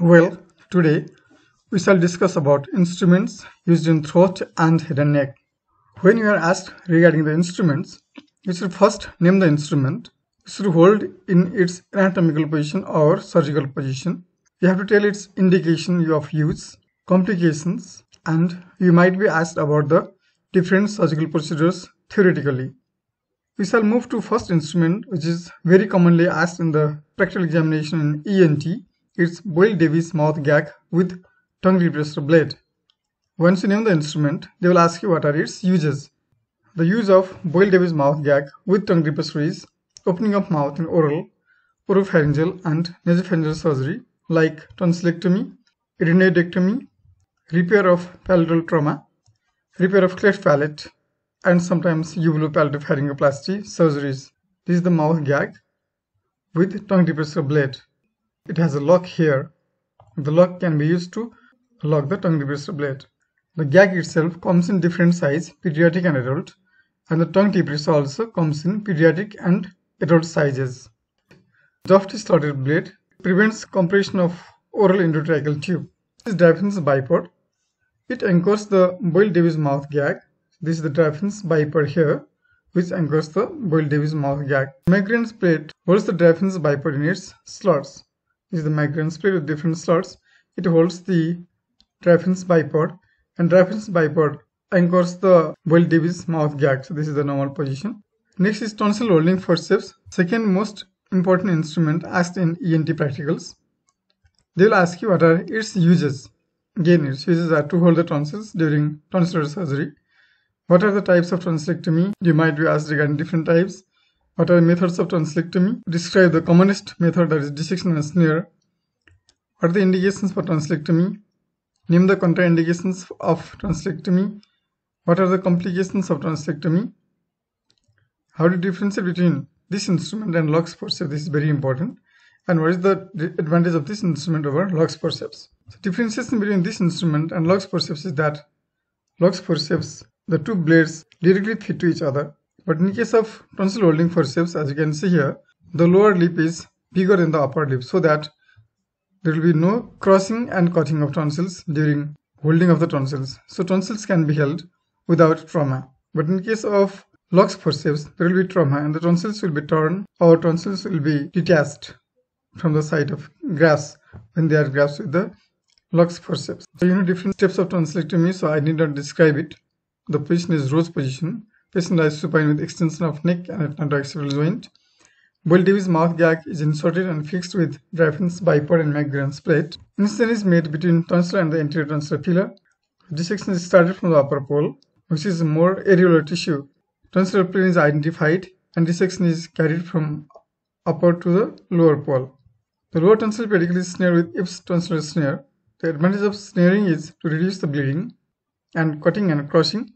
Well, today we shall discuss about instruments used in throat and head and neck. When you are asked regarding the instruments, you should first name the instrument, you should hold in its anatomical position or surgical position. You have to tell its indication of use, complications, and you might be asked about the different surgical procedures theoretically. We shall move to first instrument which is very commonly asked in the practical examination in ENT it's Boyle Davis mouth gag with tongue repressor blade. Once you name the instrument, they will ask you what are its uses. The use of Boyle Davis mouth gag with tongue repressor is opening of mouth in oral, oropharyngeal and nasopharyngeal surgery like tonsillectomy, adenoidectomy, repair of palatal trauma, repair of cleft palate, and sometimes uvulopalatopharyngoplasty surgeries. This is the mouth gag with tongue depressor blade. It has a lock here. The lock can be used to lock the tongue depressor blade. The gag itself comes in different size, pediatric and adult, and the tongue depressor also comes in pediatric and adult sizes. Soft slotted blade prevents compression of oral endotracheal tube. This is Dreyfus bipod. It anchors the Boyle-Davis mouth gag. This is the Dreyfus bipod here, which anchors the Boyle-Davis mouth gag. Migrant's plate holds the Dreyfus bipod in its slots is the migrant split with different slots. It holds the Dreyfus bipod and Dreyfus bipod anchors the well DB's mouth gag. So this is the normal position. Next is tonsil holding forceps, second most important instrument asked in ENT practicals. They will ask you what are its uses. Again, its uses are to hold the tonsils during tonsillar surgery. What are the types of tonsillectomy? You might be asked regarding different types. What are methods of translectomy? Describe the commonest method that is dissection and snare. What are the indications for translectomy? Name the contraindications of translectomy. What are the complications of translectomy? How do you differentiate between this instrument and lux forceps? This is very important. And what is the advantage of this instrument over lux forceps? So differentiation between this instrument and lux forceps is that lux forceps, the two blades directly fit to each other but in case of tonsil holding forceps, as you can see here, the lower lip is bigger than the upper lip so that there will be no crossing and cutting of tonsils during holding of the tonsils. So tonsils can be held without trauma. But in case of lux forceps, there will be trauma and the tonsils will be torn or tonsils will be detached from the side of grasp when they are grasped with the lux forceps. So you know different steps of tonsillectomy so I need not describe it. The position is rose position Patient supine with extension of neck and atlantoaxial joint. Bulldevi's mouth gag is inserted and fixed with Draven's bipod and Magran's plate. Incision is made between tonsil and the anterior tonsillar pillar. Dissection is started from the upper pole, which is more areolar tissue. Tonsillar plane is identified and dissection is carried from upper to the lower pole. The lower tonsil pedicle is snared with Ips tonsillar snare. The advantage of snaring is to reduce the bleeding and cutting and crossing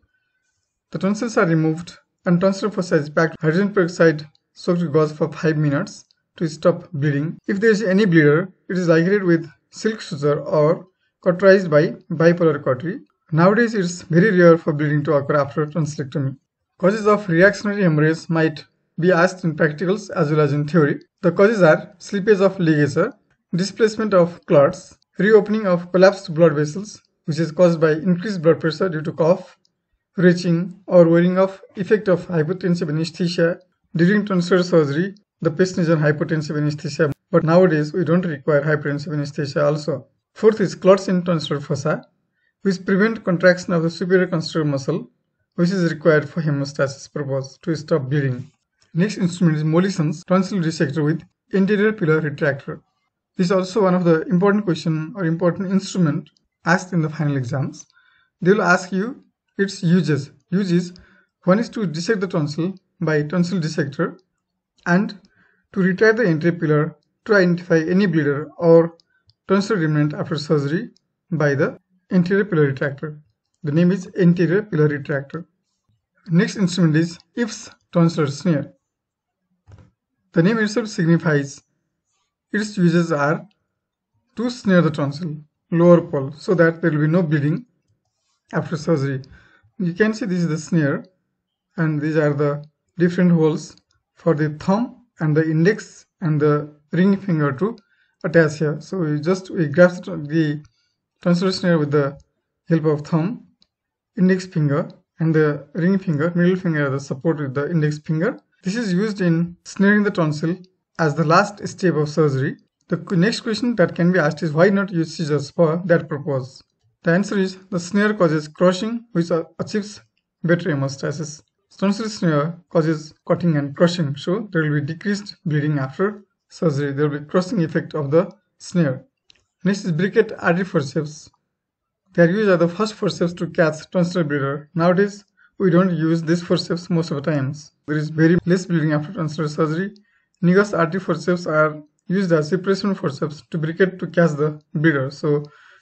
the tonsils are removed and tonsil for is packed hydrogen peroxide soaked gauze for 5 minutes to stop bleeding. If there is any bleeder, it is ignited with silk suture or cauterized by bipolar cautery. Nowadays, it's very rare for bleeding to occur after tonsillectomy. Causes of reactionary hemorrhage might be asked in practicals as well as in theory. The causes are slippage of ligature, displacement of clots, reopening of collapsed blood vessels, which is caused by increased blood pressure due to cough, retching, or wearing off effect of hypotensive anesthesia during tonsillar surgery, the patient is on hypotensive anesthesia. But nowadays, we don't require hypertensive anesthesia also. Fourth is clots in tonsillar fossa, which prevent contraction of the superior constrictor muscle, which is required for hemostasis purpose to stop bleeding. Next instrument is Mollison's tonsil resector with anterior pillar retractor. This is also one of the important question or important instrument asked in the final exams. They will ask you its uses. Uses one is to dissect the tonsil by tonsil dissector and to retire the entry pillar to identify any bleeder or tonsil remnant after surgery by the anterior pillar retractor. The name is anterior pillar retractor. Next instrument is IFS tonsillar snare. The name itself signifies its uses are to snare the tonsil, lower pole, so that there will be no bleeding after surgery you can see this is the snare and these are the different holes for the thumb and the index and the ring finger to attach here so we just we grasp the transfer snare with the help of thumb index finger and the ring finger middle finger the support with the index finger this is used in snaring the tonsil as the last step of surgery the next question that can be asked is why not use scissors for that purpose the answer is the snare causes crushing which achieves better hemostasis. Stensil snare causes cutting and crushing so there will be decreased bleeding after surgery. There will be crushing effect of the snare. Next is briquette artery forceps. They are used as the first forceps to catch tonsil bleeder. Nowadays we don't use these forceps most of the times. There is very less bleeding after tonsillar surgery. Negus artery forceps are used as replacement forceps to briquette to catch the bleeder. So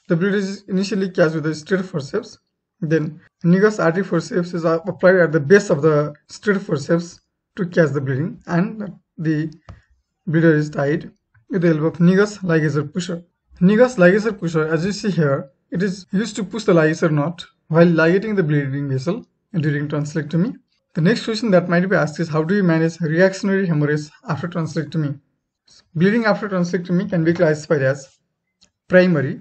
the blade is initially cast with a straight forceps. Then Niggers artery forceps is applied at the base of the straight forceps to catch the bleeding and the bleeder is tied with the help of Nigas ligaser pusher. Nigas ligaser pusher as you see here, it is used to push the ligaser knot while ligating the bleeding vessel during translectomy. The next question that might be asked is how do you manage reactionary hemorrhage after translectomy? Bleeding after translectomy can be classified as primary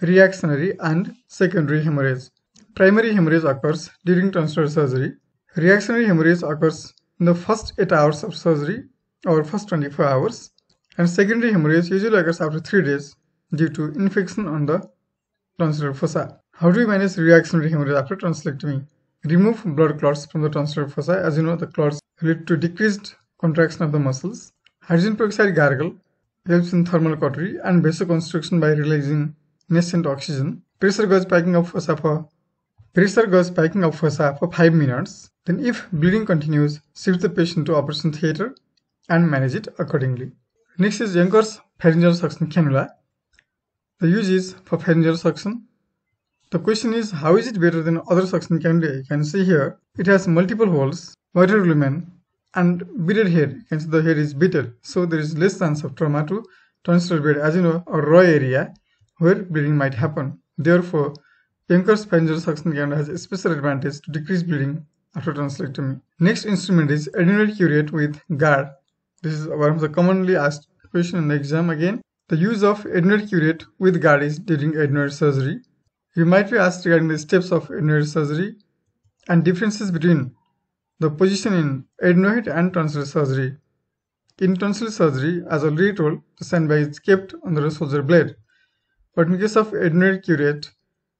reactionary and secondary hemorrhage. Primary hemorrhage occurs during transfer surgery. Reactionary hemorrhage occurs in the first 8 hours of surgery or first 24 hours. And secondary hemorrhage usually occurs after 3 days due to infection on the tonsillar fossa. How do we manage reactionary hemorrhage after tonsillectomy? Remove blood clots from the tonsillar fossa. As you know, the clots lead to decreased contraction of the muscles. Hydrogen peroxide gargle helps in thermal cautery and vasoconstriction by releasing mess oxygen, pressure goes spiking up for for pressure goes spiking up for for 5 minutes. Then if bleeding continues, shift the patient to operation theater and manage it accordingly. Next is Younger's pharyngeal suction cannula. The use is for pharyngeal suction. The question is how is it better than other suction cannula? You can see here it has multiple holes, wider lumen, and beaded head. You the head is beaded, so there is less chance of trauma to tonsillar bed. As you know, a raw area where bleeding might happen. Therefore, younger sphincter suction gland has a special advantage to decrease bleeding after tonsillectomy. Next instrument is adenoid curate with guard. This is one of the commonly asked question in the exam again. The use of adenoid curate with guard is during adenoid surgery. You might be asked regarding the steps of adenoid surgery and differences between the position in adenoid and tonsil surgery. In tonsil surgery, as already told, the sandbag is kept under the soldier blade but in case of curate,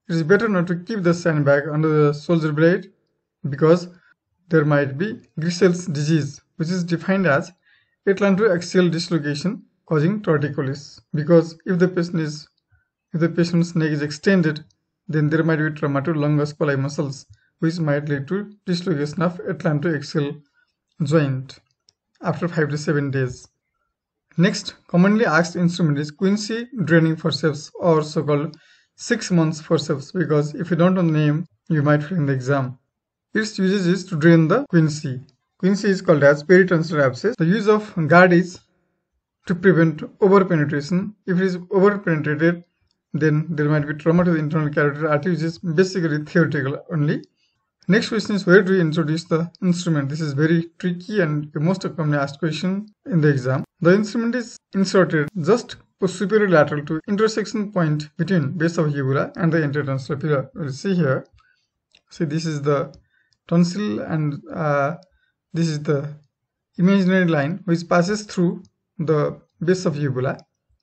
it is better not to keep the sandbag under the soldier blade because there might be Grissel's disease, which is defined as atlantoaxial dislocation causing torticollis. Because if the patient is if the patient's neck is extended, then there might be trauma to longus pili muscles, which might lead to dislocation of atlantoaxial joint after 5 to 7 days. Next commonly asked instrument is Quincy draining forceps or so-called six months forceps because if you don't know the name, you might fail in the exam. Its usage is to drain the Quincy. Quincy is called as peritonsillar abscess. The use of guard is to prevent overpenetration. If it is overpenetrated, then there might be trauma to the internal carotid artery, which is basically theoretical only. Next question is where do you introduce the instrument? This is very tricky and most commonly asked question in the exam. The instrument is inserted just superior lateral to intersection point between base of fibula and the intertonsillar pillar. We'll see here. See this is the tonsil and uh, this is the imaginary line which passes through the base of fibula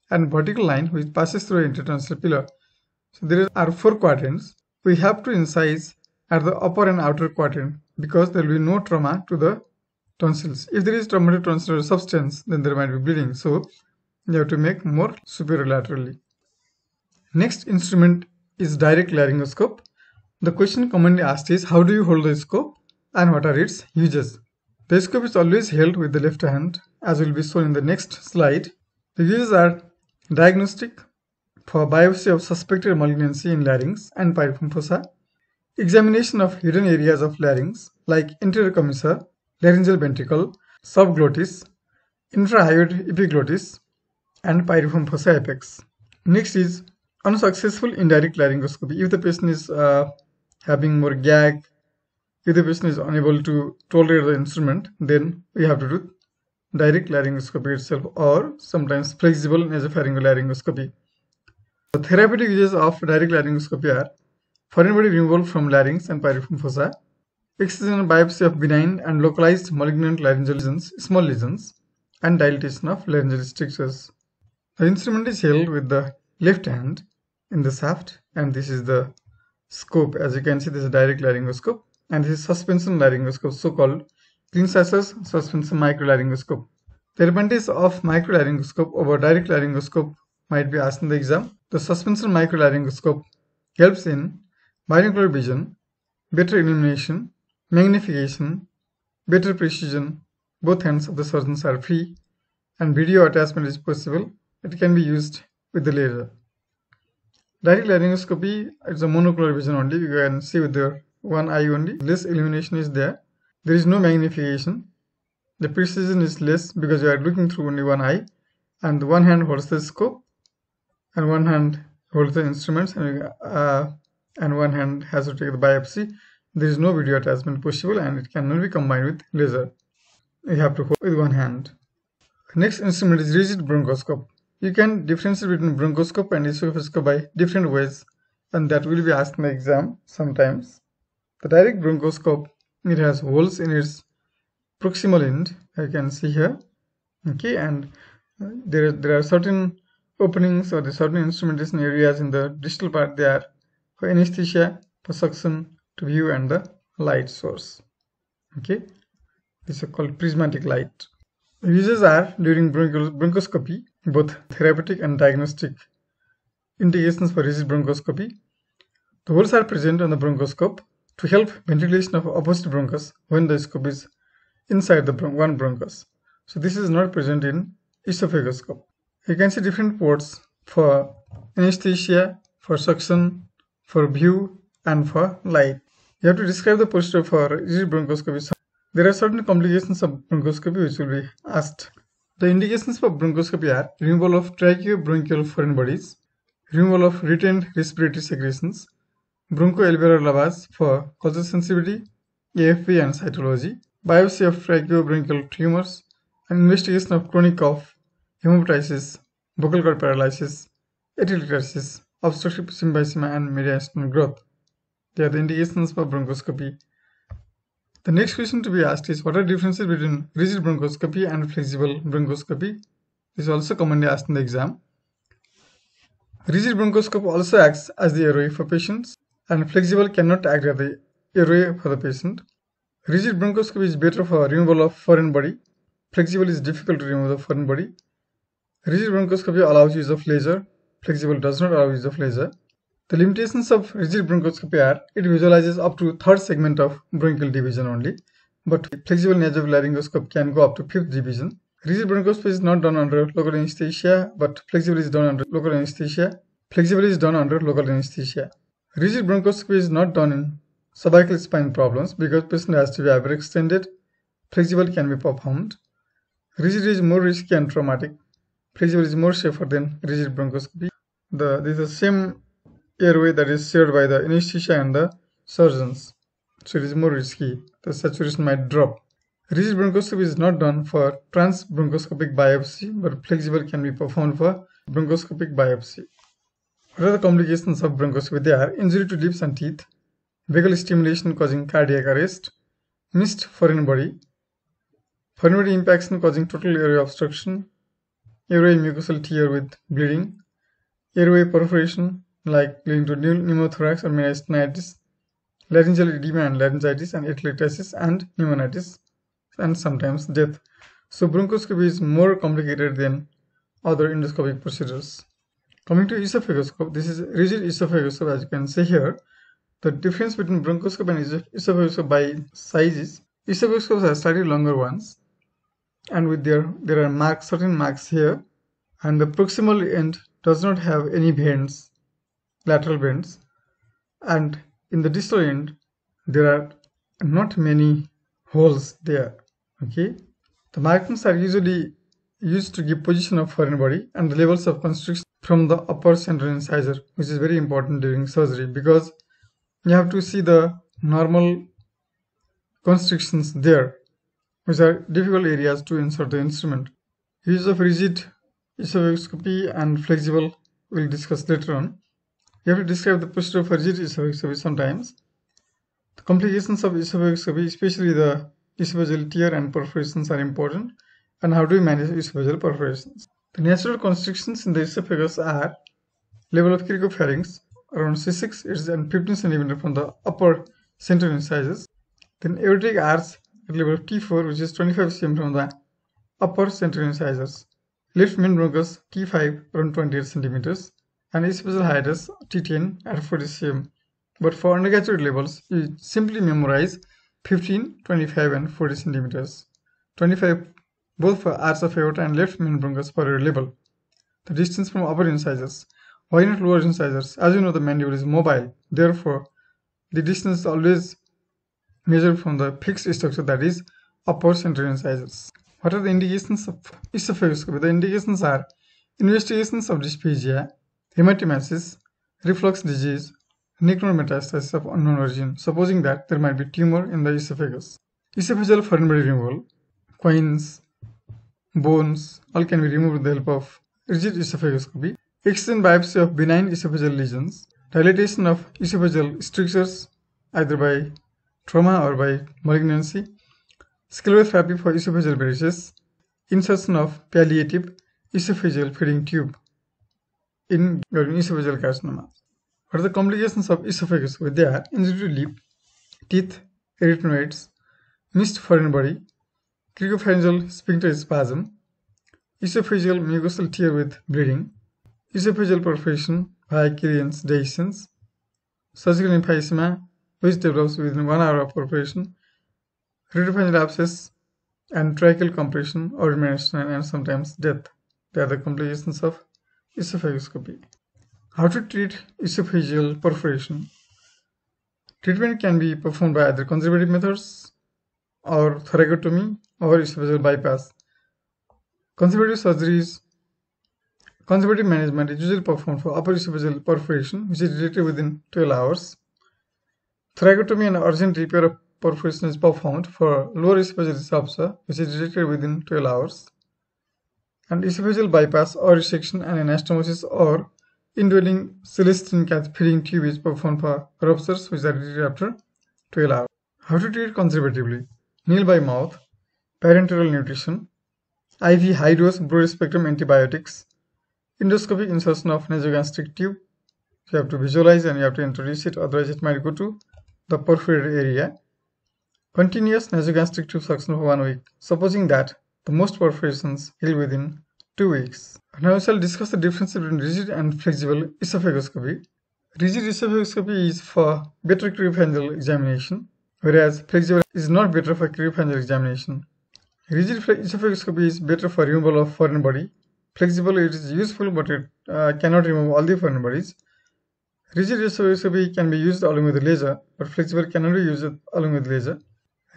and vertical line which passes through intertonsillar pillar. So there are four quadrants. We have to incise at the upper and outer quadrant because there will be no trauma to the tonsils. If there is trauma to tonsillar substance, then there might be bleeding. So you have to make more superior laterally. Next instrument is direct laryngoscope. The question commonly asked is how do you hold the scope and what are its uses? The scope is always held with the left hand as will be shown in the next slide. The uses are diagnostic for biopsy of suspected malignancy in larynx and pyriform Examination of hidden areas of larynx like anterior commissure, laryngeal ventricle, subglottis, infrahyoid epiglottis, and pyriform fossa apex. Next is unsuccessful indirect laryngoscopy. If the patient is uh, having more gag, if the patient is unable to tolerate the instrument, then we have to do direct laryngoscopy itself or sometimes flexible nasopharyngeal laryngoscopy. The therapeutic uses of direct laryngoscopy are Foreign body removal from larynx and pyriform fossa. Excision biopsy of benign and localized malignant laryngeal lesions, small lesions, and dilatation of laryngeal structures. The instrument is held with the left hand in the shaft, and this is the scope. As you can see, this is direct laryngoscope, and this is suspension laryngoscope, so called clean sashes suspension microlaryngoscope. The advantage of microlaryngoscope over direct laryngoscope might be asked in the exam. The suspension microlaryngoscope helps in binocular vision, better illumination, magnification, better precision, both hands of the surgeons are free, and video attachment is possible. It can be used with the laser. Direct laryngoscopy is a monocular vision only. You can see with the one eye only. Less illumination is there. There is no magnification. The precision is less because you are looking through only one eye, and one hand holds the scope, and one hand holds the instruments, and uh, and one hand has to take the biopsy, there is no video attachment possible and it cannot be combined with laser. You have to hold with one hand. Next instrument is rigid bronchoscope. You can differentiate between bronchoscope and esophageoscope by different ways and that will be asked in the exam sometimes. The direct bronchoscope, it has holes in its proximal end, I can see here, okay, and uh, there, there are certain openings or the certain instrumentation areas in the distal part, they are for anesthesia suction, to view and the light source okay this is called prismatic light uses are during bronchoscopy both therapeutic and diagnostic indications for rigid bronchoscopy the holes are present on the bronchoscope to help ventilation of opposite bronchus when the scope is inside the bron one bronchus so this is not present in esophagoscope you can see different ports for anesthesia for suction for view, and for light. You have to describe the posture for each bronchoscopy. So there are certain complications of bronchoscopy which will be asked. The indications for bronchoscopy are removal of tracheobronchial foreign bodies, removal of retained respiratory secretions, bronchoalveolar lavage for culture sensitivity, AFP and cytology, biopsy of tracheobronchial tumors, and investigation of chronic cough, hemoptysis, vocal cord paralysis, atelectasis, Obstructive symbiosis, and mediastinal growth. They are the indications for bronchoscopy. The next question to be asked is what are differences between rigid bronchoscopy and flexible bronchoscopy? This is also commonly asked in the exam. Rigid bronchoscope also acts as the airway for patients and flexible cannot act as the airway for the patient. Rigid bronchoscopy is better for removal of foreign body. Flexible is difficult to remove the foreign body. Rigid bronchoscopy allows use of laser flexible does not allow use of laser. The limitations of rigid bronchoscopy are it visualizes up to third segment of bronchial division only, but flexible laryngoscope can go up to fifth division. Rigid bronchoscopy is not done under local anesthesia, but flexible is done under local anesthesia. Flexible is done under local anesthesia. Rigid bronchoscopy is not done in cervical spine problems because patient has to be hyperextended. Flexible can be performed. Rigid is more risky and traumatic. Flexible is more safer than rigid bronchoscopy the this is the same airway that is shared by the anesthesia and the surgeons so it is more risky the saturation might drop rigid bronchoscopy is not done for trans bronchoscopic biopsy but flexible can be performed for bronchoscopic biopsy what are the complications of bronchoscopy they are injury to lips and teeth vagal stimulation causing cardiac arrest missed foreign body foreign body impaction causing total airway obstruction airway mucosal tear with bleeding airway perforation like leading to pneumothorax or meningitis, laryngeal edema and laryngitis and atelectasis and pneumonitis and sometimes death. So bronchoscopy is more complicated than other endoscopic procedures. Coming to esophagoscope, this is rigid esophagoscope as you can see here. The difference between bronchoscope and esophagoscope by sizes. Esophagoscopes are slightly longer ones and with their there are marks certain marks here and the proximal end does not have any bends, lateral bends, and in the distal end, there are not many holes there. Okay, the markings are usually used to give position of foreign body and the levels of constriction from the upper central incisor, which is very important during surgery because you have to see the normal constrictions there, which are difficult areas to insert the instrument. Use of rigid Isovexcopy and flexible we'll discuss later on. We have to describe the procedure for JIT isovexcopy sometimes. The complications of isovexcopy, especially the esophageal tear and perforations are important. And how do we manage esophageal perforations? The natural constrictions in the esophagus are level of cricopharynx around C6, it is 15 cm from the upper central incisors. Then aortic arch at level of T4, which is 25 cm from the upper central incisors. Left main bronchus T5 around 28 cm and special height is T10 at 40 cm. But for undergraduate levels, you simply memorize 15, 25 and 40 cm. 25 both for arch of aorta and left main bronchus for your level. The distance from upper incisors. Why not lower incisors? As you know, the mandible is mobile. Therefore, the distance is always measured from the fixed structure that is upper central incisors. What are the indications of esophageal? The indications are investigations of dysphagia, hematemesis, reflux disease, necrometastasis of unknown origin, supposing that there might be tumor in the esophagus. Esophageal foreign body removal, coins, bones, all can be removed with the help of rigid esophagoscopy, extant biopsy of benign esophageal lesions, dilatation of esophageal strictures either by trauma or by malignancy, Sclerotherapy for esophageal varices, insertion of palliative esophageal feeding tube in esophageal carcinoma. What are the complications of esophagus? Well, they are injury to lip, teeth, erythrinoids, missed foreign body, cricopharyngeal sphincter spasm, esophageal mucosal tear with bleeding, esophageal perforation via Killian's dehiscence, surgical emphysema which develops within one hour of perforation Retrofrontal abscess and tracheal compression or emanation and sometimes death. They are the complications of esophagoscopy. How to treat esophageal perforation? Treatment can be performed by either conservative methods or thoracotomy or esophageal bypass. Conservative surgeries, conservative management is usually performed for upper esophageal perforation, which is treated within 12 hours. Thoracotomy and urgent repair of perfusion is performed for lower esophageal disruption, which is detected within 12 hours, and esophageal bypass or resection and anastomosis or indwelling celestine cath feeding tube is performed for ruptures which are detected after 12 hours. How to treat conservatively? Kneel by mouth, parenteral nutrition, IV high dose broad spectrum antibiotics, endoscopic insertion of nasogastric tube. You have to visualize and you have to introduce it, otherwise it might go to the perforated area. Continuous nasogastric tube suction for one week. Supposing that the most perforations heal within two weeks. Now we shall discuss the difference between rigid and flexible esophagoscopy. Rigid esophagoscopy is for better crepuscular examination, whereas flexible is not better for crepuscular examination. Rigid esophagoscopy is better for removal of foreign body. Flexible it is useful but it uh, cannot remove all the foreign bodies. Rigid esophagoscopy can be used along with laser, but flexible cannot be used along with laser.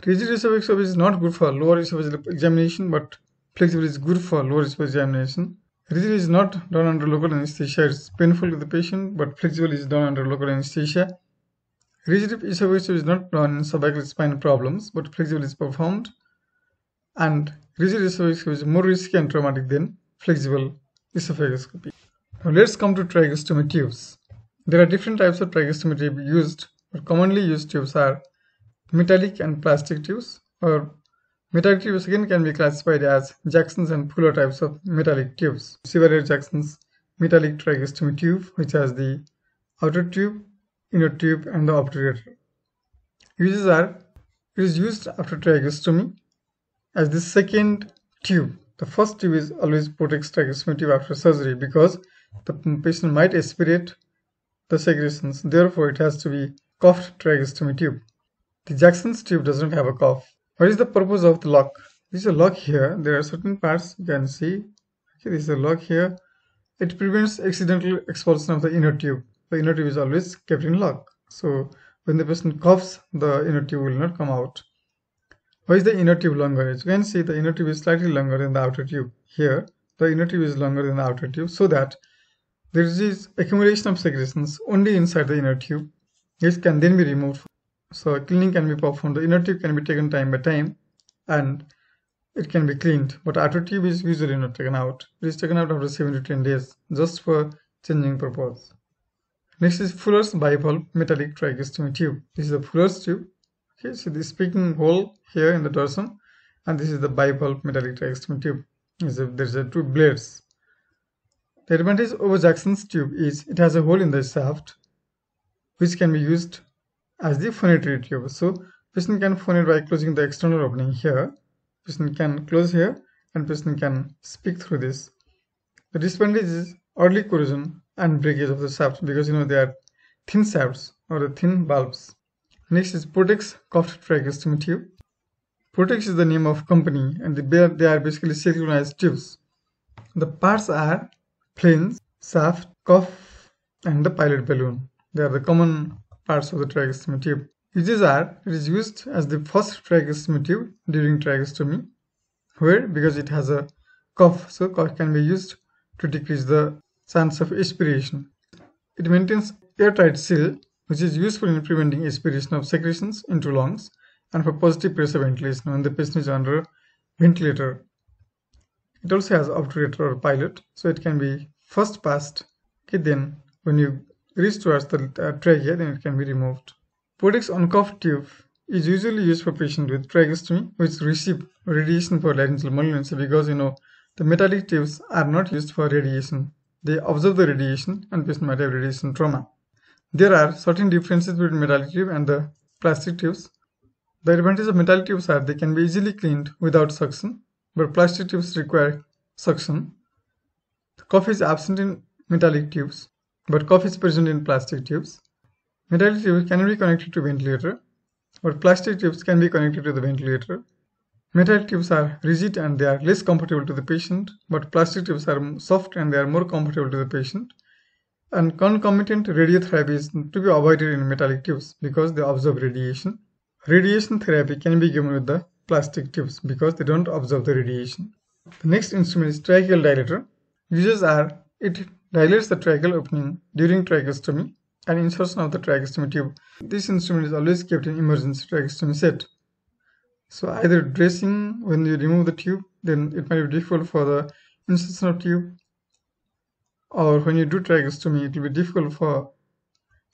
Rigid reserve is not good for lower esophageal examination, but flexible is good for lower esophageal examination. Rigid is not done under local anesthesia. It's painful to the patient, but flexible is done under local anesthesia. Rigid reserve is not done in cervical spine problems, but flexible is performed. And rigid reserve is more risky and traumatic than flexible esophagoscopy. Now let's come to tracheostomy tubes. There are different types of tracheostomy tubes used, but commonly used tubes are metallic and plastic tubes or metallic tubes again can be classified as Jackson's and Fuller types of metallic tubes. Several Jackson's metallic tracheostomy tube which has the outer tube, inner tube and the obturator. Uses are it is used after tracheostomy as the second tube. The first tube is always protects tracheostomy tube after surgery because the patient might aspirate the secretions. Therefore, it has to be coughed tracheostomy tube. The Jackson's tube does not have a cuff. What is the purpose of the lock? This is a lock here. There are certain parts you can see. Okay, this is a lock here. It prevents accidental expulsion of the inner tube. The inner tube is always kept in lock. So when the person coughs, the inner tube will not come out. Why is the inner tube longer? As you can see, the inner tube is slightly longer than the outer tube. Here, the inner tube is longer than the outer tube so that there is accumulation of secretions only inside the inner tube. This can then be removed so cleaning can be performed. The inner tube can be taken time by time and it can be cleaned. But outer tube is usually not taken out. It is taken out after 7 to 10 days just for changing purpose. Next is Fuller's bivalve metallic tracheostomy tube. This is the Fuller's tube. Okay, so the speaking hole here in the dorsum and this is the bivalve metallic tracheostomy tube. So there's a two blades. The advantage over Jackson's tube is it has a hole in the shaft which can be used as the phonatory tube. So piston can phonate by closing the external opening here. Piston can close here and piston can speak through this. The disadvantage is early corrosion and breakage of the shafts because you know they are thin shafts or the thin bulbs. Next is Protex cough tracheostomy tube. Protex is the name of company and they are basically synchronized tubes. The parts are flange, shaft, cuff and the pilot balloon. They are the common parts of the tracheostomy tube. Uses are it is used as the first tracheostomy tube during tracheostomy, where because it has a cough, so cough can be used to decrease the chance of aspiration. It maintains airtight seal, which is useful in preventing aspiration of secretions into lungs and for positive pressure ventilation when the patient is under ventilator. It also has obturator or pilot, so it can be first passed, okay, then when you reach towards the uh, trachea, then it can be removed. Podix uncuffed tube is usually used for patients with tracheostomy which receive radiation for laryngeal malignancy because you know the metallic tubes are not used for radiation. They observe the radiation and patient might have radiation trauma. There are certain differences between metallic tube and the plastic tubes. The advantage of metallic tubes are they can be easily cleaned without suction, but plastic tubes require suction. The cough is absent in metallic tubes but cough is present in plastic tubes. Metal tubes can be connected to ventilator, but plastic tubes can be connected to the ventilator. Metal tubes are rigid and they are less comfortable to the patient, but plastic tubes are soft and they are more comfortable to the patient. And concomitant radiotherapy is to be avoided in metallic tubes because they absorb radiation. Radiation therapy can be given with the plastic tubes because they don't absorb the radiation. The next instrument is tracheal dilator. Uses are it dilates the tracheal opening during tracheostomy and insertion of the tracheostomy tube. This instrument is always kept in emergency tracheostomy set. So either dressing when you remove the tube, then it might be difficult for the insertion of tube or when you do tracheostomy, it will be difficult for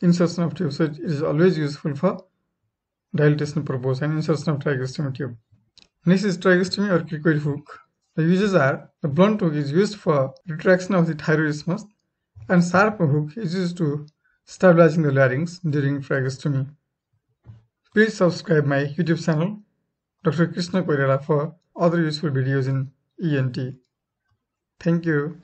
insertion of tube. So it is always useful for dilatation purpose and insertion of tracheostomy tube. Next is tracheostomy or cricoid hook. The uses are the blunt hook is used for retraction of the thyroidismus and sharp hook is used to stabilizing the larynx during phagostomy. Please subscribe my YouTube channel Dr. Krishna Koirala for other useful videos in ENT. Thank you.